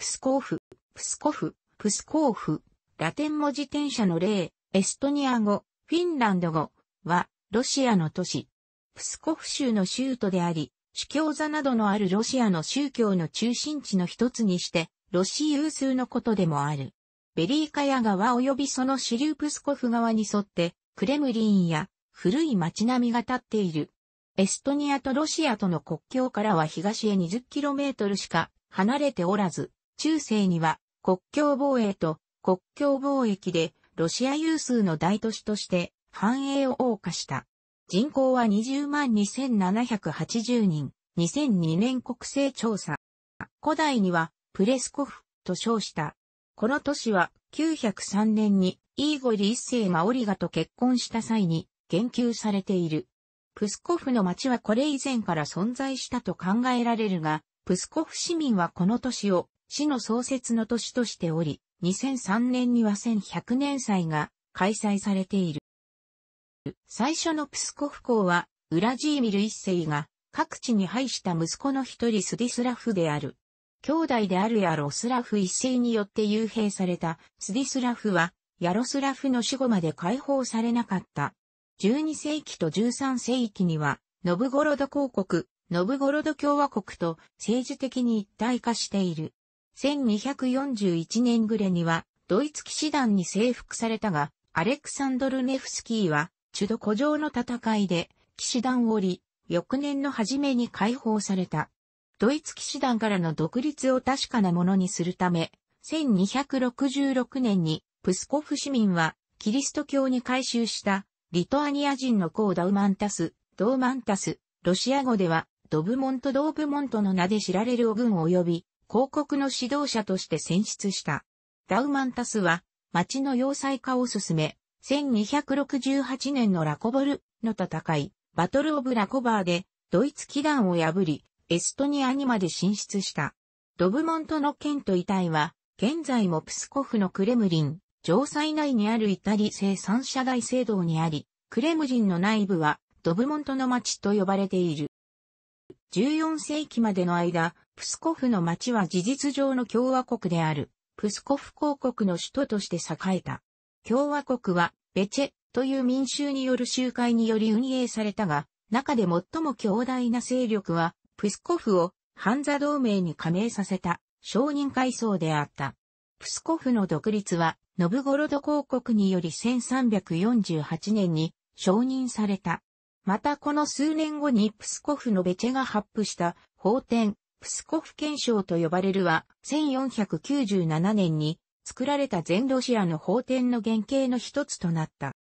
プスコーフ、プスコフ、プスコーフ、ラテン文字転写の例、エストニア語、フィンランド語は、ロシアの都市。プスコフ州の州都であり、主教座などのあるロシアの宗教の中心地の一つにして、ロシ有数のことでもある。ベリーカヤ川及びその支流プスコフ川に沿って、クレムリンや古い街並みが立っている。エストニアとロシアとの国境からは東へ 20km しか離れておらず、中世には国境防衛と国境貿易でロシア有数の大都市として繁栄を謳歌した。人口は20万2780人、2002年国勢調査。古代にはプレスコフと称した。この都市は903年にイーゴリ一世マオリガと結婚した際に言及されている。プスコフの町はこれ以前から存在したと考えられるが、プスコフ市民はこの都市を市の創設の年としており、2003年には1100年祭が開催されている。最初のプスコフ公は、ウラジーミル一世が各地に配した息子の一人スディスラフである。兄弟であるヤロスラフ一世によって幽閉されたスディスラフは、ヤロスラフの死後まで解放されなかった。12世紀と13世紀には、ノブゴロド公国、ノブゴロド共和国と政治的に一体化している。1241年暮れには、ドイツ騎士団に征服されたが、アレクサンドル・ネフスキーは、チュド古城の戦いで、騎士団を降り、翌年の初めに解放された。ドイツ騎士団からの独立を確かなものにするため、1266年に、プスコフ市民は、キリスト教に改宗した、リトアニア人のコーダウマンタス、ドーマンタス、ロシア語では、ドブモント・ドーブモントの名で知られるお軍及び、広告の指導者として選出した。ダウマンタスは、町の要塞化を進め、1268年のラコボルの戦い、バトルオブラコバーで、ドイツ機団を破り、エストニアにまで進出した。ドブモントの剣と遺体は、現在もプスコフのクレムリン、城塞内にあるイタリ製三社大聖堂にあり、クレムリンの内部はドブモントの町と呼ばれている。14世紀までの間、プスコフの町は事実上の共和国である、プスコフ公国の首都として栄えた。共和国は、ベチェという民衆による集会により運営されたが、中で最も強大な勢力は、プスコフをハンザ同盟に加盟させた商人階層であった。プスコフの独立は、ノブゴロド公国により1348年に承認された。またこの数年後にプスコフのベチェが発布した法典プスコフ憲章と呼ばれるは、1497年に作られた全ロシアの法典の原型の一つとなった。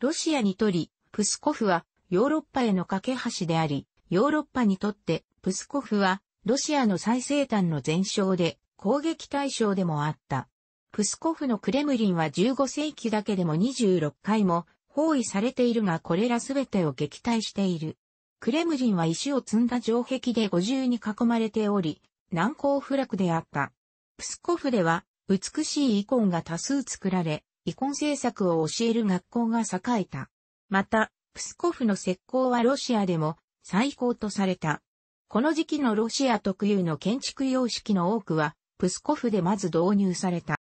ロシアにとり、プスコフはヨーロッパへの架け橋であり、ヨーロッパにとってプスコフはロシアの最西端の前哨で攻撃対象でもあった。プスコフのクレムリンは15世紀だけでも26回も包囲されているがこれらすべてを撃退している。クレムリンは石を積んだ城壁で五重に囲まれており、難攻不落であった。プスコフでは、美しい遺恨が多数作られ、遺恨政策を教える学校が栄えた。また、プスコフの石膏はロシアでも最高とされた。この時期のロシア特有の建築様式の多くは、プスコフでまず導入された。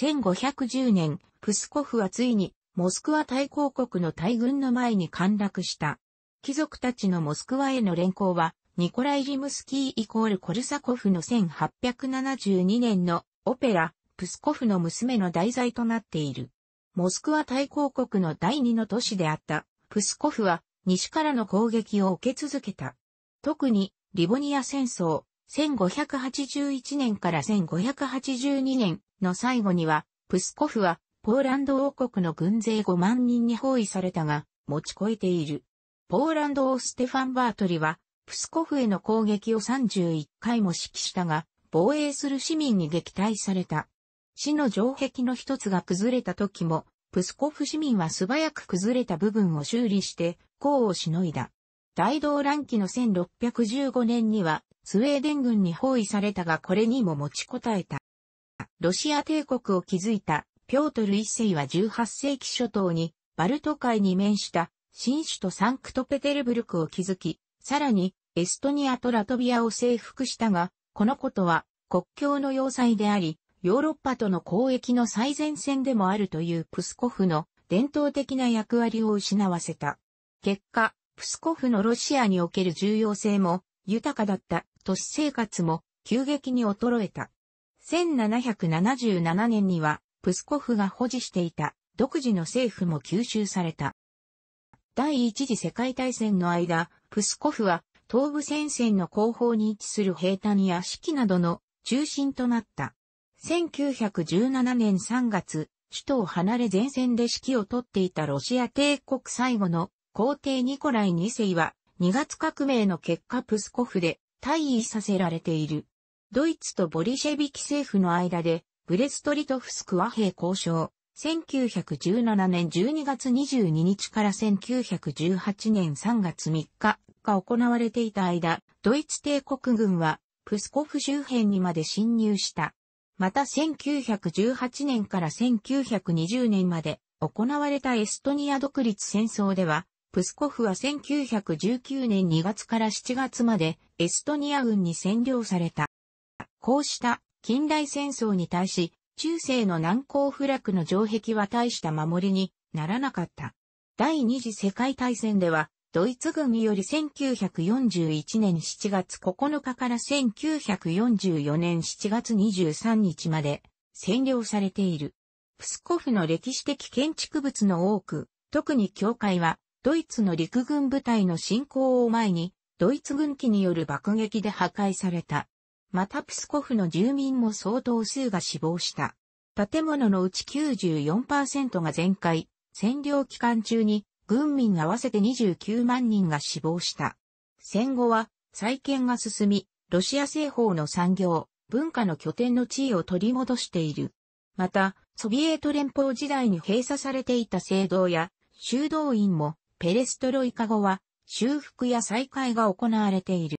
1510年、プスコフはついに、モスクワ大公国の大軍の前に陥落した。貴族たちのモスクワへの連行は、ニコライ・ジムスキーイコールコルサコフの1872年のオペラ、プスコフの娘の題材となっている。モスクワ大公国の第二の都市であったプスコフは西からの攻撃を受け続けた。特にリボニア戦争1581年から1582年の最後にはプスコフはポーランド王国の軍勢5万人に包囲されたが持ちこえている。ポーランド王ステファン・バートリは、プスコフへの攻撃を31回も指揮したが、防衛する市民に撃退された。市の城壁の一つが崩れた時も、プスコフ市民は素早く崩れた部分を修理して、功をしのいだ。大動乱期の1615年には、スウェーデン軍に包囲されたがこれにも持ちこたえた。ロシア帝国を築いたピョートル一世は18世紀初頭に、バルト海に面した新首都サンクトペテルブルクを築き、さらにエストニアとラトビアを征服したが、このことは国境の要塞であり、ヨーロッパとの交易の最前線でもあるというプスコフの伝統的な役割を失わせた。結果、プスコフのロシアにおける重要性も豊かだった都市生活も急激に衰えた。1777年にはプスコフが保持していた独自の政府も吸収された。第一次世界大戦の間、プスコフは東部戦線の後方に位置する平坦や屋敷などの中心となった。1917年3月、首都を離れ前線で指揮を取っていたロシア帝国最後の皇帝ニコライ2世は2月革命の結果プスコフで退位させられている。ドイツとボリシェビキ政府の間でブレストリトフスク和平交渉、1917年12月22日から1918年3月3日が行われていた間、ドイツ帝国軍はプスコフ周辺にまで侵入した。また1918年から1920年まで行われたエストニア独立戦争では、プスコフは1919年2月から7月までエストニア軍に占領された。こうした近代戦争に対し、中世の難攻不落の城壁は大した守りにならなかった。第二次世界大戦では、ドイツ軍より1941年7月9日から1944年7月23日まで占領されている。プスコフの歴史的建築物の多く、特に教会は、ドイツの陸軍部隊の侵攻を前に、ドイツ軍機による爆撃で破壊された。またプスコフの住民も相当数が死亡した。建物のうち94%が全壊、占領期間中に軍民合わせて29万人が死亡した。戦後は再建が進み、ロシア製法の産業、文化の拠点の地位を取り戻している。また、ソビエト連邦時代に閉鎖されていた聖堂や修道院もペレストロイカ後は修復や再開が行われている。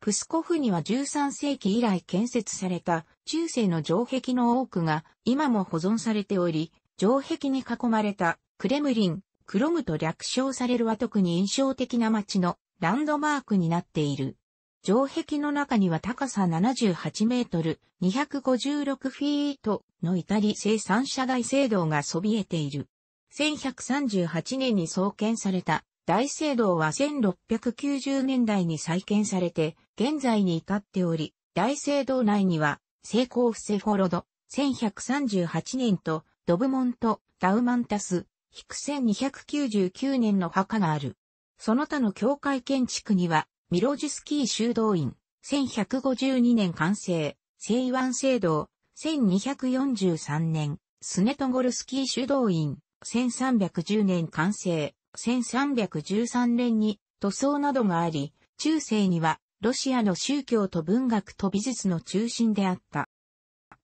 プスコフには13世紀以来建設された中世の城壁の多くが今も保存されており、城壁に囲まれたクレムリン、クロムと略称されるは特に印象的な街のランドマークになっている。城壁の中には高さ78メートル、256フィートのイタリ製三社大聖堂がそびえている。1138年に創建された大聖堂は1690年代に再建されて、現在に至っており、大聖堂内には、聖光伏フォロド、1138年と、ドブモント、ダウマンタス、ヒク1299年の墓がある。その他の教会建築には、ミロジュスキー修道院、1152年完成、聖ン聖堂、1243年、スネトゴルスキー修道院、1310年完成、1313年に塗装などがあり、中世にはロシアの宗教と文学と美術の中心であった。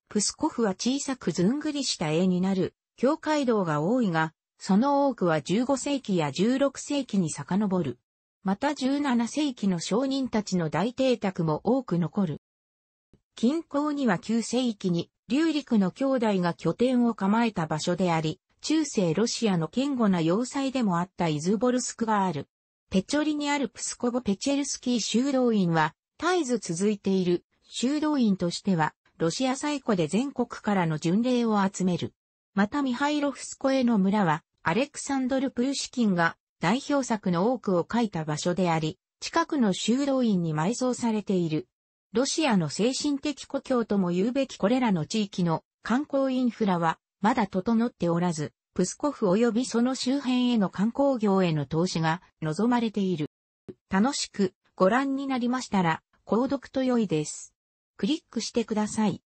プスコフは小さくずんぐりした絵になる教会道が多いが、その多くは15世紀や16世紀に遡る。また17世紀の商人たちの大邸宅も多く残る。近郊には9世紀に、龍陸の兄弟が拠点を構えた場所であり、中世ロシアの堅固な要塞でもあったイズボルスクがある。ペチョリにあるプスコボペチェルスキー修道院は、絶えず続いている修道院としては、ロシア最古で全国からの巡礼を集める。またミハイロフスコへの村は、アレクサンドル・プルシキンが代表作の多くを書いた場所であり、近くの修道院に埋葬されている。ロシアの精神的故郷とも言うべきこれらの地域の観光インフラはまだ整っておらず、プスコフ及びその周辺への観光業への投資が望まれている。楽しくご覧になりましたら、購読と良いです。クリックしてください。